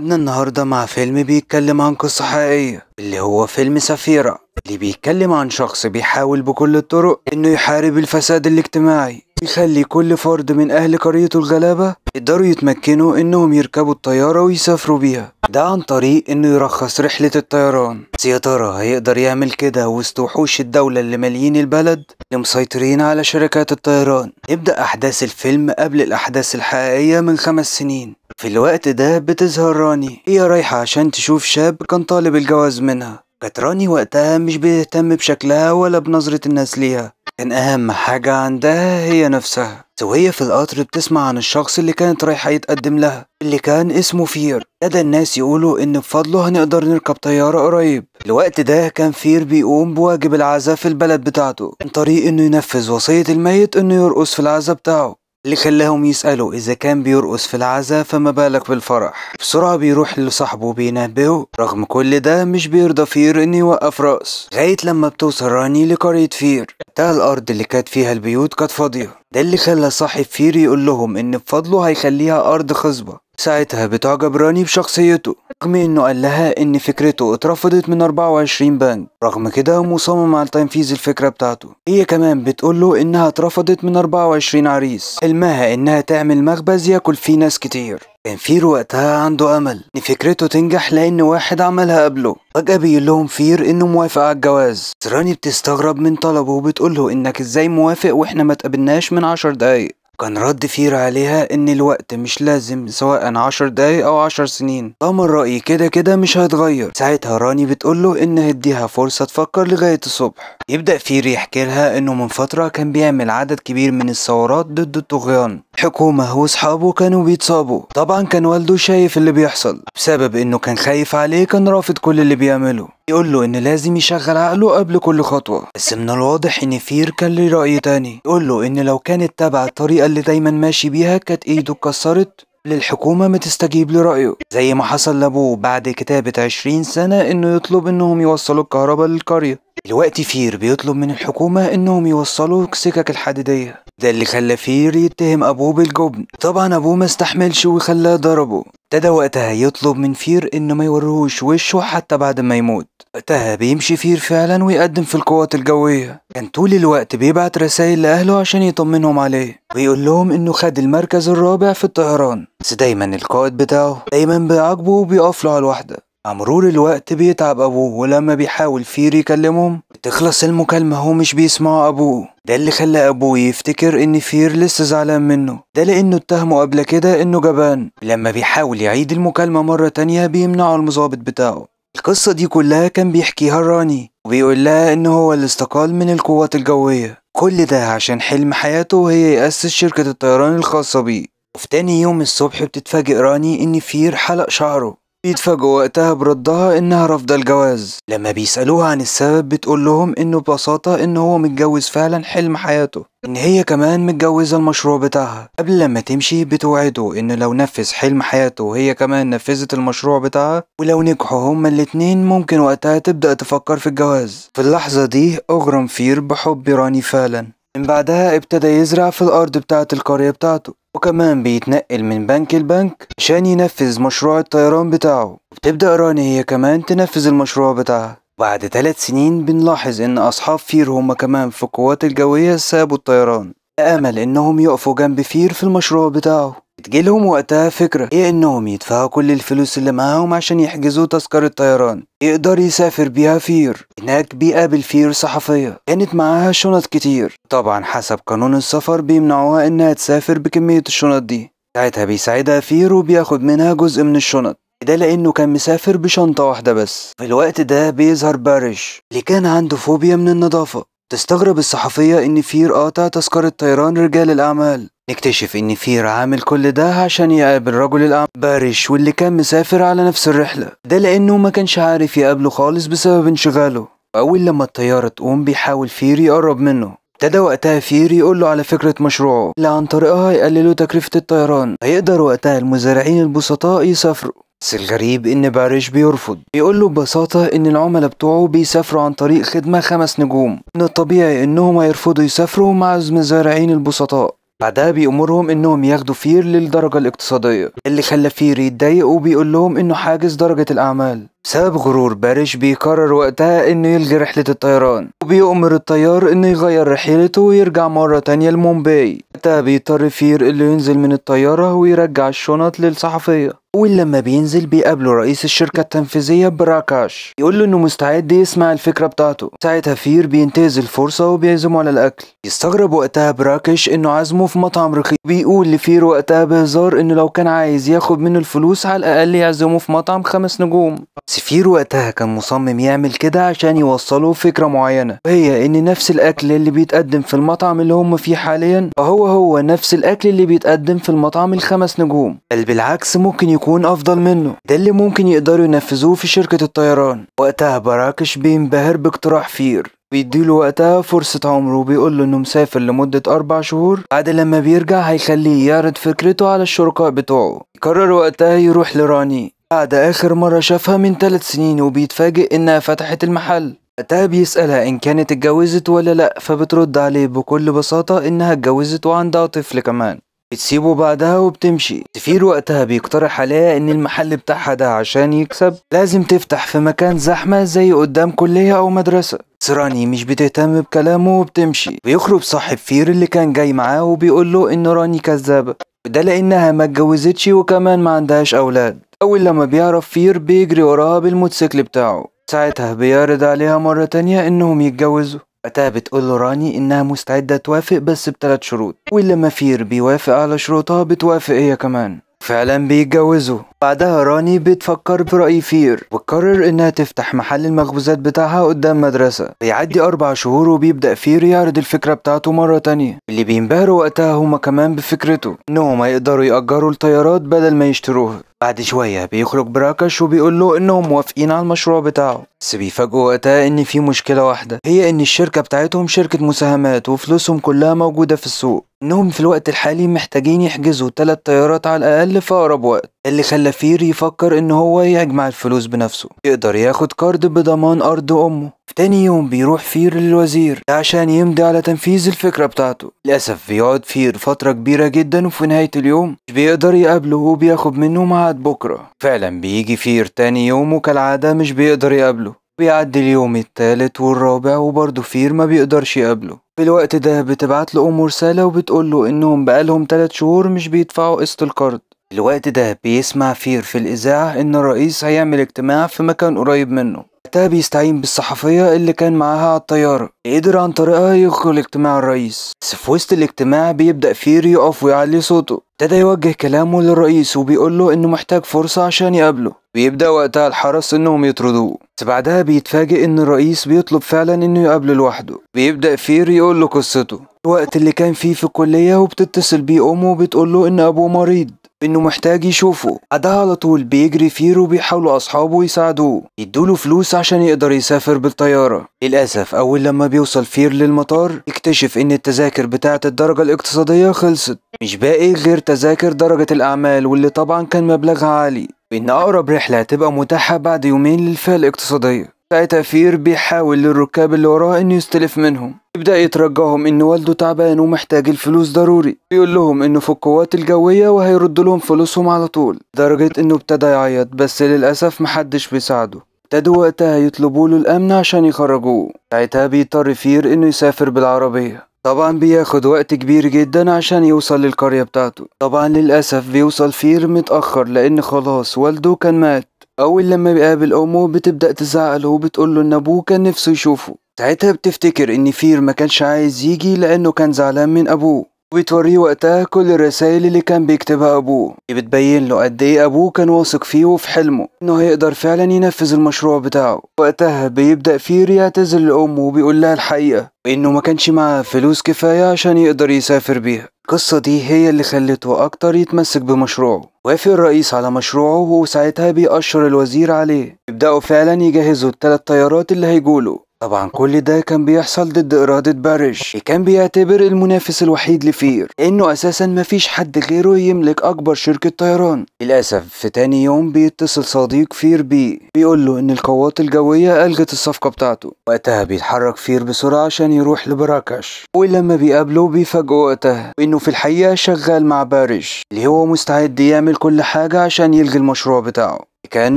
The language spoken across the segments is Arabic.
حلقتنا النهاردة مع فيلم بيتكلم عن قصة حقيقية اللي هو فيلم سفيرة اللي بيتكلم عن شخص بيحاول بكل الطرق انه يحارب الفساد الاجتماعي يخلي كل فرد من أهل قريته الغلابة يقدروا يتمكنوا إنهم يركبوا الطيارة ويسافروا بيها ده عن طريق إنه يرخص رحلة الطيران بس يا ترى هيقدر يعمل كده وسط وحوش الدولة اللي ماليين البلد اللي مسيطرين على شركات الطيران نبدأ أحداث الفيلم قبل الأحداث الحقيقية من خمس سنين في الوقت ده بتظهر راني هي رايحة عشان تشوف شاب كان طالب الجواز منها كانت راني وقتها مش بيهتم بشكلها ولا بنظرة الناس ليها كان أهم حاجة عندها هي نفسها وهي في القطر بتسمع عن الشخص اللي كانت رايحة يتقدم لها اللي كان اسمه فير ابتدى الناس يقولوا إن بفضله هنقدر نركب طيارة قريب الوقت ده كان فير بيقوم بواجب العزاء في البلد بتاعته عن طريق إنه ينفذ وصية الميت إنه يرقص في العزاء بتاعه اللي خلاهم يسألوا إذا كان بيرقص في العزاء فما بالك بالفرح بسرعة بيروح لصاحبه بينبهه رغم كل ده مش بيرضى فير إنه يوقف رقص لغاية لما بتوصل راني لقرية فير حتى الأرض اللي كانت فيها البيوت كانت فاضية ده اللي خلى صاحب فير يقول لهم إن بفضله هيخليها أرض خصبة ساعتها بتعجب راني بشخصيته رغم انه قال لها ان فكرته اترفضت من 24 بنك رغم كده مصمم على تنفيذ الفكرة بتاعته هي كمان بتقول له انها اترفضت من 24 عريس حلمها انها تعمل مخبز ياكل فيه ناس كتير كان فير وقتها عنده امل ان فكرته تنجح لان واحد عملها قبله فجاه بيقول لهم فير انه موافق على الجواز سراني بتستغرب من طلبه وبتقول له انك ازاي موافق واحنا ما تقابلناش من عشر دقايق وكان رد فير عليها ان الوقت مش لازم سواء عشر دقايق او عشر سنين طبعا الرأي كده كده مش هيتغير ساعتها راني بتقوله ان هديها فرصة تفكر لغاية الصبح يبدأ فير يحكي لها انه من فترة كان بيعمل عدد كبير من الثورات ضد الطغيان حكومة واصحابه كانوا بيتصابوا طبعا كان والده شايف اللي بيحصل بسبب انه كان خايف عليه كان رافض كل اللي بيعمله يقول له ان لازم يشغل عقله قبل كل خطوة بس من الواضح ان فير كان له رأي تاني يقول له ان لو كانت تبع الطريقة اللي دايما ماشي بيها كانت ايده اتكسرت للحكومة ما تستجيب لرأيه زي ما حصل لأبوه بعد كتابة 20 سنة إنه يطلب إنهم يوصلوا الكهرباء للقرية دلوقتي فير بيطلب من الحكومة إنهم يوصلوا سكك الحديدية ده اللي خلى فير يتهم أبوه بالجبن طبعا أبوه ما استحملش وخلاه ضربه ابتدى وقتها يطلب من فير إنه ما يوريهوش وشه حتى بعد ما يموت وقتها بيمشي فير فعلا ويقدم في القوات الجوية كان طول الوقت بيبعت رسائل لأهله عشان يطمنهم عليه ويقول لهم إنه خد المركز الرابع في الطيران بس دايما القائد بتاعه دايما بيعاقبه وبيقفله على الواحدة مرور الوقت بيتعب أبوه ولما بيحاول فير يكلمهم تخلص المكالمة هو مش بيسمع أبوه ده اللي خلى أبوه يفتكر إن فير لسه زعلان منه ده لأنه اتهمه قبل كده إنه جبان لما بيحاول يعيد المكالمة مرة تانية بيمنعه المظابط بتاعه القصة دي كلها كان بيحكيها راني وبيقول لها إن هو اللي استقال من القوات الجوية كل ده عشان حلم حياته وهي يأسس شركة الطيران الخاصة بيه وفي تاني يوم الصبح بتتفاجئ راني إن فير حلق شعره بيتفاجئوا وقتها بردها انها رافضه الجواز لما بيسالوها عن السبب بتقول لهم انه ببساطه ان هو متجوز فعلا حلم حياته ان هي كمان متجوزه المشروع بتاعها قبل لما تمشي بتوعده ان لو نفذ حلم حياته وهي كمان نفذت المشروع بتاعها ولو نجحوا هما الاتنين ممكن وقتها تبدا تفكر في الجواز في اللحظه دي اغرم فير بحب راني فعلا من بعدها ابتدى يزرع في الارض بتاعه القريه بتاعته وكمان بيتنقل من بنك لبنك عشان ينفذ مشروع الطيران بتاعه وبتبدأ راني هي كمان تنفذ المشروع بتاعها بعد ثلاث سنين بنلاحظ ان اصحاب فير هما كمان في القوات الجوية سابوا الطيران امل انهم يقفوا جنب فير في المشروع بتاعه تجيلهم وقتها فكرة ايه انهم يدفعوا كل الفلوس اللي معاهم عشان يحجزوا تذكرة طيران يقدر يسافر بيها فير هناك بيقابل فير صحفية كانت معاها شنط كتير طبعا حسب قانون السفر بيمنعوها انها تسافر بكمية الشنط دي ساعتها بيساعدها فير وبياخد منها جزء من الشنط ده لأنه كان مسافر بشنطة واحدة بس في الوقت ده بيظهر بارش اللي كان عنده فوبيا من النظافة تستغرب الصحفية إن فير قاطع تذكرة طيران رجال الأعمال نكتشف إن فير عامل كل ده عشان يقابل رجل الأعمال بارش واللي كان مسافر على نفس الرحلة ده لأنه ما كانش عارف يقابله خالص بسبب انشغاله أول لما الطيارة تقوم بيحاول فير يقرب منه ابتدى وقتها فير يقول له على فكرة مشروعه اللي عن طريقها يقللوا تكلفة الطيران هيقدر وقتها المزارعين البسطاء يسافروا بس الغريب ان باريش بيرفض بيقول له ببساطة ان العملاء بتوعه بيسافروا عن طريق خدمة خمس نجوم من الطبيعي انهم هيرفضوا يسافروا مع المزارعين البسطاء بعدها بيأمرهم انهم ياخدوا فير للدرجة الاقتصادية اللي خلى فير يتضايق وبيقول لهم انه حاجز درجة الاعمال بسبب غرور باريش بيقرر وقتها انه يلغي رحلة الطيران وبيأمر الطيار انه يغير رحلته ويرجع مرة تانية لمومباي حتى بيضطر فير اللي ينزل من الطيارة ويرجع الشنط للصحفية ولما بينزل بيقابله رئيس الشركة التنفيذية براكاش يقول له انه مستعد يسمع الفكرة بتاعته ساعتها فير بينتهز الفرصة وبيعزمه على الأكل يستغرب وقتها براكش انه عازمه في مطعم رخيص بيقول لفير وقتها بهزار انه لو كان عايز ياخد منه الفلوس على الأقل يعزمه في مطعم خمس نجوم بس فير وقتها كان مصمم يعمل كده عشان يوصله فكرة معينة وهي ان نفس الأكل اللي بيتقدم في المطعم اللي هم فيه حاليا فهو هو نفس الاكل اللي بيتقدم في المطعم الخمس نجوم بل بالعكس ممكن يكون افضل منه ده اللي ممكن يقدروا ينفذوه في شركة الطيران وقتها براكش بينبهر باقتراح فير بيديله وقتها فرصة عمره وبيقول له انه مسافر لمدة أربع شهور بعد لما بيرجع هيخليه يعرض فكرته على الشركاء بتوعه قرر وقتها يروح لراني بعد آخر مرة شافها من ثلاث سنين وبيتفاجئ إنها فتحت المحل وقتها بيسألها إن كانت اتجوزت ولا لأ فبترد عليه بكل بساطة إنها اتجوزت وعندها طفل كمان بتسيبه بعدها وبتمشي سفير وقتها بيقترح عليها ان المحل بتاعها ده عشان يكسب لازم تفتح في مكان زحمة زي قدام كلية او مدرسة سراني مش بتهتم بكلامه وبتمشي بيخرج صاحب فير اللي كان جاي معاه وبيقول له ان راني كذابة وده لانها ما اتجوزتش وكمان ما عندهاش اولاد اول لما بيعرف فير بيجري وراها بالموتوسيكل بتاعه ساعتها بيعرض عليها مرة تانية إنهم يتجوزوا وقتها بتقول له راني إنها مستعدة توافق بس بثلاث شروط واللي مفير بيوافق على شروطها بتوافق هي كمان فعلا بيتجوزوا بعدها راني بتفكر برأي فير وتقرر انها تفتح محل المخبوزات بتاعها قدام مدرسة بيعدي اربع شهور وبيبدأ فير يعرض الفكرة بتاعته مرة تانية اللي بينبهروا وقتها هما كمان بفكرته انهم هيقدروا يأجروا الطيارات بدل ما يشتروها بعد شوية بيخرج براكش وبيقول له انهم موافقين على المشروع بتاعه بس بيفاجئوا وقتها ان في مشكلة واحدة هي ان الشركة بتاعتهم شركة مساهمات وفلوسهم كلها موجودة في السوق انهم في الوقت الحالي محتاجين يحجزوا ثلاث طيارات على الاقل في اقرب وقت اللي خلى فير يفكر ان هو يجمع الفلوس بنفسه يقدر ياخد كارد بضمان ارض امه في تاني يوم بيروح فير للوزير عشان يمضي على تنفيذ الفكره بتاعته للاسف بيقعد فير فتره كبيره جدا وفي نهايه اليوم مش بيقدر يقابله وبياخد منه ميعاد بكره فعلا بيجي فير تاني يوم وكالعاده مش بيقدر يقابله بيعدي اليوم التالت والرابع وبرضه فير ما بيقدرش يقابله في الوقت ده بتبعت له أم رسالة وبتقوله إنهم بقالهم تلات شهور مش بيدفعوا قسط القرض الوقت ده بيسمع فير في الإذاعة إن الرئيس هيعمل اجتماع في مكان قريب منه وقتها بيستعين بالصحفية اللي كان معاها على الطيارة قدر عن طريقها يدخل اجتماع الرئيس بس في وسط الاجتماع بيبدأ فير يقف ويعلي صوته ابتدى يوجه كلامه للرئيس وبيقول له انه محتاج فرصة عشان يقابله بيبدأ وقتها الحرس انهم يطردوه بس بعدها بيتفاجئ ان الرئيس بيطلب فعلا انه يقابله لوحده بيبدأ فير يقول له قصته الوقت اللي كان فيه في الكلية وبتتصل بيه امه وبتقول له ان ابوه مريض انه محتاج يشوفه بعدها على طول بيجري فيرو بيحاولوا اصحابه يساعدوه يدوله فلوس عشان يقدر يسافر بالطياره للاسف اول لما بيوصل فير للمطار اكتشف ان التذاكر بتاعه الدرجه الاقتصاديه خلصت مش باقي غير تذاكر درجه الاعمال واللي طبعا كان مبلغها عالي وان اقرب رحله هتبقى متاحه بعد يومين للفئه الاقتصاديه ساعتها فير بيحاول للركاب اللي وراه انه يستلف منهم يبدأ يترجاهم ان والده تعبان ومحتاج الفلوس ضروري بيقول لهم انه في القوات الجوية وهيرد لهم فلوسهم على طول لدرجة انه ابتدى يعيط بس للأسف محدش بيساعده ابتدوا وقتها يطلبوا له الأمن عشان يخرجوه ساعتها بيضطر فير انه يسافر بالعربية طبعا بياخد وقت كبير جدا عشان يوصل للقرية بتاعته طبعا للأسف بيوصل فير متأخر لأن خلاص والده كان مات أول لما بيقابل أمه بتبدأ تزعله وبتقول له إن أبوه كان نفسه يشوفه ساعتها بتفتكر إن فير ما كانش عايز يجي لأنه كان زعلان من أبوه وتوريه وقتها كل الرسائل اللي كان بيكتبها أبوه إيه بتبين له قد إيه أبوه كان واثق فيه وفي حلمه إنه هيقدر فعلا ينفذ المشروع بتاعه وقتها بيبدأ فيه يعتذر لأمه وبيقول لها الحقيقة وإنه ما كانش معاه فلوس كفاية عشان يقدر يسافر بيها القصة دي هي اللي خلته أكتر يتمسك بمشروعه وافق الرئيس على مشروعه وساعتها بيأشر الوزير عليه يبدأوا فعلا يجهزوا الثلاث طيارات اللي هيجولوا طبعا كل ده كان بيحصل ضد إرادة باريش كان بيعتبر المنافس الوحيد لفير إنه أساسا مفيش حد غيره يملك أكبر شركة طيران للأسف في تاني يوم بيتصل صديق فير بيه بيقول له إن القوات الجوية ألغت الصفقة بتاعته وقتها بيتحرك فير بسرعة عشان يروح لبراكش ولما بيقابله بيفاجئه وقتها إنه في الحقيقة شغال مع باريش اللي هو مستعد يعمل كل حاجة عشان يلغي المشروع بتاعه كان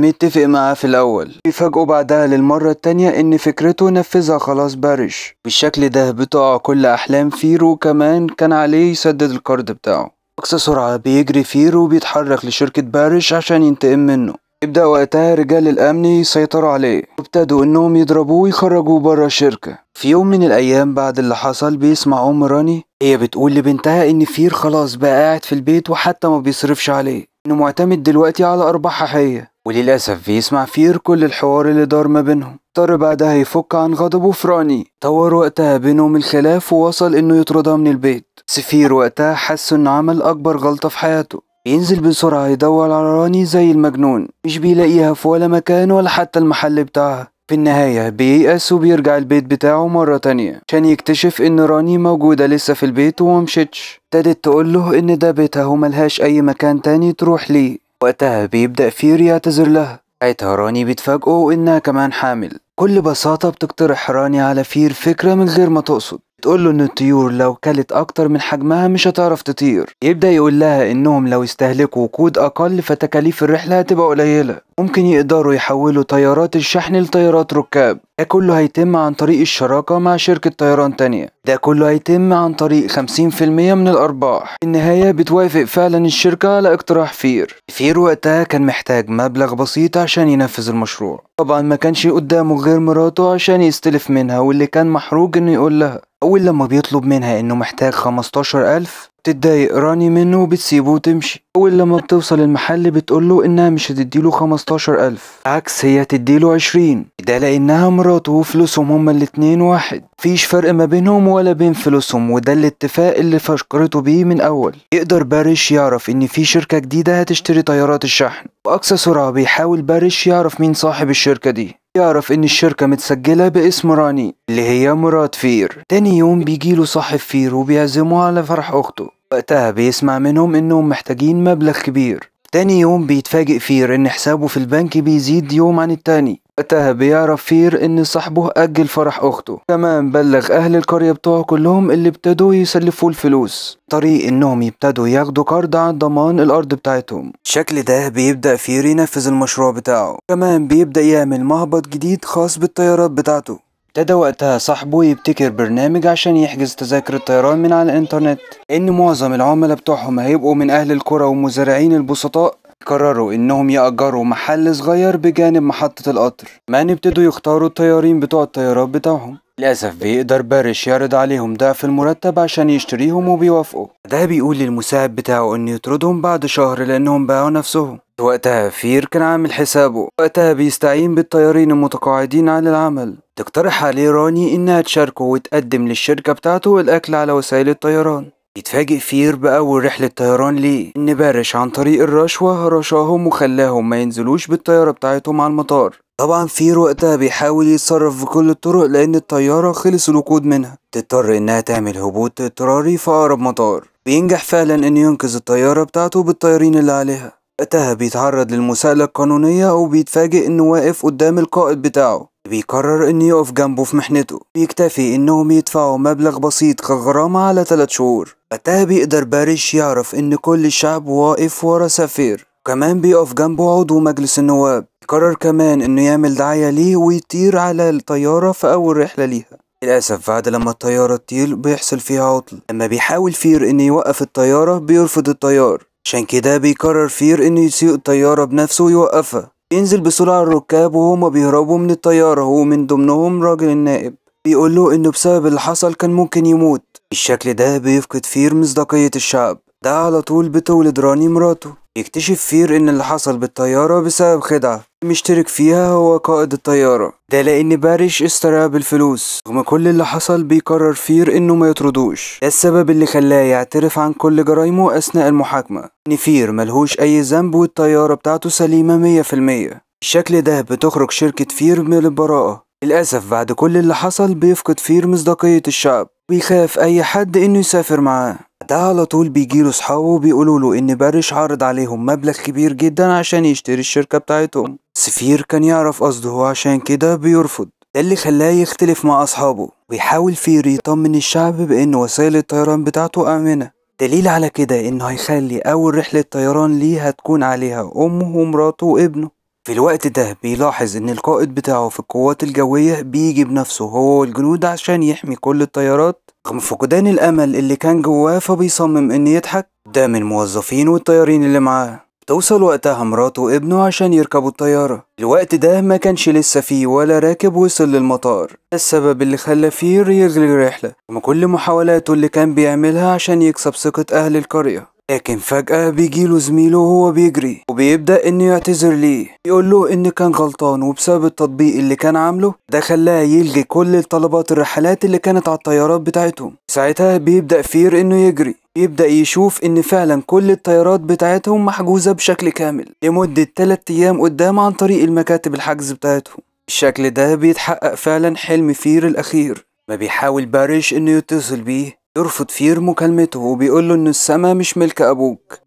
متفق معاه في الأول يفاجئوا بعدها للمرة التانية إن فكرته نفذها خلاص بارش بالشكل ده بتقع كل أحلام فيرو كمان كان عليه يسدد الكارد بتاعه أقصى سرعة بيجري فيرو وبيتحرك لشركة بارش عشان ينتقم منه يبدأ وقتها رجال الأمن يسيطروا عليه وابتدوا إنهم يضربوه ويخرجوه بره الشركة في يوم من الأيام بعد اللي حصل بيسمع أم راني هي بتقول لبنتها إن فير خلاص بقى قاعد في البيت وحتى ما بيصرفش عليه إنه معتمد دلوقتي على أرباح حية وللأسف بيسمع فير كل الحوار اللي دار ما بينهم اضطر بعدها يفك عن غضبه في راني طور وقتها بينهم الخلاف ووصل انه يطردها من البيت سفير وقتها حس انه عمل اكبر غلطة في حياته بينزل بسرعة يدور على راني زي المجنون مش بيلاقيها في ولا مكان ولا حتى المحل بتاعها في النهاية بييأس وبيرجع البيت بتاعه مرة تانية عشان يكتشف ان راني موجودة لسه في البيت وممشتش ابتدت تقوله ان ده بيتها وملهاش اي مكان تاني تروح ليه وقتها بيبدأ فير يعتذر لها ساعتها راني بتفاجئه إنها كمان حامل كل بساطة بتقترح راني على فير فكرة من غير ما تقصد تقول له ان الطيور لو كلت اكتر من حجمها مش هتعرف تطير يبدا يقول لها انهم لو استهلكوا وقود اقل فتكاليف الرحله هتبقى قليله ممكن يقدروا يحولوا طيارات الشحن لطيارات ركاب ده كله هيتم عن طريق الشراكة مع شركة طيران تانية ده كله هيتم عن طريق 50% من الأرباح في النهاية بتوافق فعلا الشركة على اقتراح فير فير وقتها كان محتاج مبلغ بسيط عشان ينفذ المشروع طبعا ما كانش قدامه غير مراته عشان يستلف منها واللي كان محروج انه يقول لها أول لما بيطلب منها إنه محتاج 15000 تتضايق راني منه وبتسيبه وتمشي أول لما بتوصل المحل بتقوله إنها مش هتديله 15000 عكس هي تديله 20 ده لأنها مراته وفلوسهم هما الاتنين واحد مفيش فرق ما بينهم ولا بين فلوسهم وده الاتفاق اللي فشكرته بيه من أول يقدر باريش يعرف إن في شركة جديدة هتشتري طيارات الشحن وأقصى سرعة بيحاول باريش يعرف مين صاحب الشركة دي يعرف ان الشركة متسجلة باسم راني اللي هي مرات فير تاني يوم بيجيله صاحب فير وبيعزمه على فرح اخته وقتها بيسمع منهم انهم محتاجين مبلغ كبير تاني يوم بيتفاجئ فير ان حسابه في البنك بيزيد يوم عن التاني وقتها بيعرف فير ان صاحبه اجل فرح اخته كمان بلغ اهل القريه بتوعه كلهم اللي ابتدوا يسلفوا الفلوس طريق انهم يبتدوا ياخدوا قرض عن ضمان الارض بتاعتهم الشكل ده بيبدا فير ينفذ المشروع بتاعه كمان بيبدا يعمل مهبط جديد خاص بالطيارات بتاعته ابتدى وقتها صاحبه يبتكر برنامج عشان يحجز تذاكر الطيران من على الانترنت ان معظم العملاء بتوعهم هيبقوا من اهل القرى ومزارعين البسطاء قرروا انهم يأجروا محل صغير بجانب محطة القطر ما ابتدوا يختاروا الطيارين بتوع الطيارات بتاعهم للأسف بيقدر بارش يعرض عليهم ضعف المرتب عشان يشتريهم وبيوافقوا ده بيقول للمساعد بتاعه انه يطردهم بعد شهر لانهم باعوا نفسهم وقتها فير كان عامل حسابه وقتها بيستعين بالطيارين المتقاعدين على العمل تقترح عليه راني انها تشاركه وتقدم للشركة بتاعته الاكل على وسائل الطيران يتفاجئ فير بقى ورحلة طيران ليه إن بارش عن طريق الرشوة رشاهم وخلاهم ما ينزلوش بالطيارة بتاعتهم على المطار طبعا فير وقتها بيحاول يتصرف بكل الطرق لأن الطيارة خلص الوقود منها تضطر إنها تعمل هبوط اضطراري في أقرب مطار بينجح فعلا إنه ينقذ الطيارة بتاعته بالطيارين اللي عليها وقتها بيتعرض للمساءلة القانونية وبيتفاجئ إنه واقف قدام القائد بتاعه بيقرر إنه يقف جنبه في محنته بيكتفي إنهم يدفعوا مبلغ بسيط كغرامة على ثلاث شهور وقتها بيقدر باريش يعرف إن كل الشعب واقف ورا سفير وكمان بيقف جنبه عضو مجلس النواب قرر كمان انه يعمل دعاية ليه ويطير على الطيارة في أول رحلة ليها للأسف بعد لما الطيارة تطير بيحصل فيها عطل لما بيحاول فير إنه يوقف الطيارة بيرفض الطيار عشان كده بيقرر فير إنه يسيق الطيارة بنفسه ويوقفها ينزل بسرعة الركاب وهما بيهربوا من الطيارة ومن ضمنهم راجل النائب بيقول له إنه بسبب اللي حصل كان ممكن يموت الشكل ده بيفقد فيه مصداقية الشعب ده على طول بتولد راني مراته يكتشف فير ان اللي حصل بالطيارة بسبب خدعة مشترك فيها هو قائد الطيارة ده لأن باريش استرعب الفلوس رغم كل اللي حصل بيقرر فير إنه ما يطردوش ده السبب اللي خلاه يعترف عن كل جرايمه أثناء المحاكمة إن فير ملهوش أي ذنب والطيارة بتاعته سليمة مية في المية الشكل ده بتخرج شركة فير من البراءة للأسف بعد كل اللي حصل بيفقد فير مصداقية الشعب بيخاف أي حد إنه يسافر معاه ده على طول بيجيله صحابه وبيقولوا له إن باريش عارض عليهم مبلغ كبير جدا عشان يشتري الشركة بتاعتهم سفير كان يعرف قصده وعشان كده بيرفض ده اللي خلاه يختلف مع أصحابه ويحاول فير يطمن الشعب بإن وسائل الطيران بتاعته آمنة دليل على كده إنه هيخلي أول رحلة طيران ليه هتكون عليها أمه ومراته وابنه في الوقت ده بيلاحظ ان القائد بتاعه في القوات الجوية بيجي بنفسه هو والجنود عشان يحمي كل الطيارات رغم فقدان الامل اللي كان جواه فبيصمم ان يضحك قدام الموظفين والطيارين اللي معاه توصل وقتها مراته وابنه عشان يركبوا الطيارة الوقت ده ما كانش لسه فيه ولا راكب وصل للمطار السبب اللي خلى فيه يغلي الرحلة وكل محاولاته اللي كان بيعملها عشان يكسب ثقة أهل القرية لكن فجأة بيجيله زميله وهو بيجري وبيبدأ انه يعتذر ليه يقول له ان كان غلطان وبسبب التطبيق اللي كان عامله ده خلاه يلغي كل الطلبات الرحلات اللي كانت على الطيارات بتاعتهم ساعتها بيبدأ فير انه يجري يبدأ يشوف إن فعلا كل الطيارات بتاعتهم محجوزة بشكل كامل لمدة 3 أيام قدام عن طريق المكاتب الحجز بتاعتهم الشكل ده بيتحقق فعلا حلم فير الأخير ما بيحاول باريش إنه يتصل بيه يرفض فير مكالمته وبيقول له إن السما مش ملك أبوك